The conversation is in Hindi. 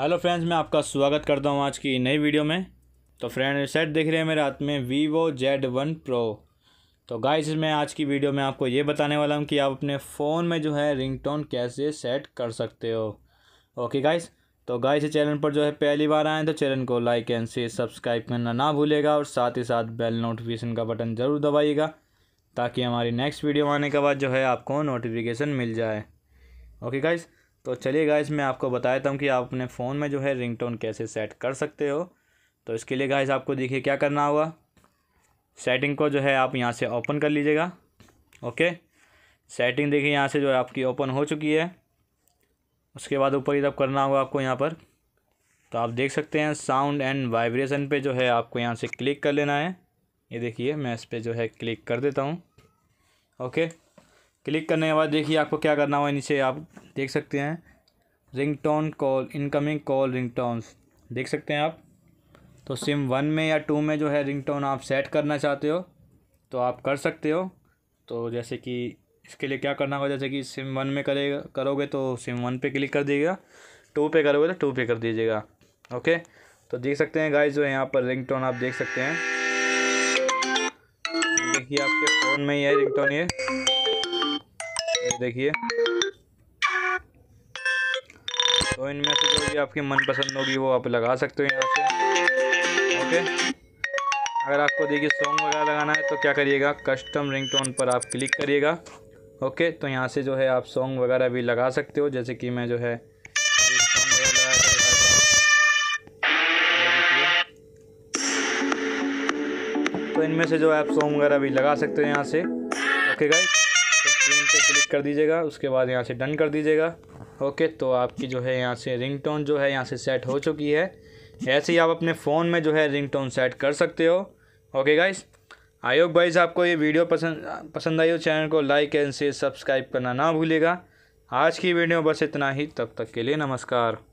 हेलो फ्रेंड्स मैं आपका स्वागत करता हूं आज की नई वीडियो में तो फ्रेंड सेट देख रहे हैं मेरे हाथ में वीवो जेड वन प्रो तो गाइस मैं आज की वीडियो में आपको ये बताने वाला हूं कि आप अपने फ़ोन में जो है रिंगटोन कैसे सेट कर सकते हो ओके गाइस तो गाइस इस चैनल पर जो है पहली बार आएँ तो चैनल को लाइक एंड शेयर सब्सक्राइब करना ना भूलेगा और साथ ही साथ बेल नोटिफिकेशन का बटन ज़रूर दबाइएगा ताकि हमारी नेक्स्ट वीडियो आने के बाद जो है आपको नोटिफिकेशन मिल जाए ओके गाइज़ तो चलिए गाइस मैं आपको बताया हूँ कि आप अपने फ़ोन में जो है रिंगटोन कैसे सेट कर सकते हो तो इसके लिए गाइस आपको देखिए क्या करना होगा सेटिंग को जो है आप यहाँ से ओपन कर लीजिएगा ओके सेटिंग देखिए यहाँ से जो है आपकी ओपन हो चुकी है उसके बाद ऊपर ही तब करना होगा आपको यहाँ पर तो आप देख सकते हैं साउंड एंड वाइब्रेशन पे जो है आपको यहाँ से क्लिक कर लेना है ये देखिए मैं इस पर जो है क्लिक कर देता हूँ ओके क्लिक करने के बाद देखिए आपको क्या करना होगा नीचे आप देख सकते हैं ringtone call incoming call ringtones देख सकते हैं आप तो सिम वन में या टू में जो है रिंगटोन आप सेट करना चाहते हो तो आप कर सकते हो तो जैसे कि इसके लिए क्या करना होगा जैसे कि सिम वन में करेगा करोगे तो सिम वन पे क्लिक कर दीजिएगा टू पे करोगे तो टू पे कर दीजिएगा ओके तो देख सकते हैं गाइस जो है यहाँ पर रिंगटोन आप देख सकते हैं देखिए आपके फ़ोन में ही है रिंगटोन ये देखिए तो इनमें से जो भी आपकी मनपसंद होगी वो आप लगा सकते हो यहाँ से ओके अगर आपको देखिए सॉन्ग वगैरह लगाना है तो क्या करिएगा कस्टम रिंगटोन पर आप क्लिक करिएगा ओके तो यहाँ से जो है आप सॉन्ग वगैरह भी लगा सकते हो जैसे कि मैं जो है तो इनमें से जो है आप सॉन्ग वगैरह भी लगा सकते हो यहाँ से ओके गाइस तो स्क्रीन पे क्लिक कर दीजिएगा उसके बाद यहाँ से डन कर दीजिएगा ओके तो आपकी जो है यहाँ से रिंगटोन जो है यहाँ से सेट हो चुकी है ऐसे ही आप अपने फ़ोन में जो है रिंगटोन सेट कर सकते हो okay guys I hope guys आपको ये वीडियो पसंद पसंद आई हो चैनल को लाइक एंड शेयर सब्सक्राइब करना ना भूलेगा आज की वीडियो बस इतना ही तब तक के लिए नमस्कार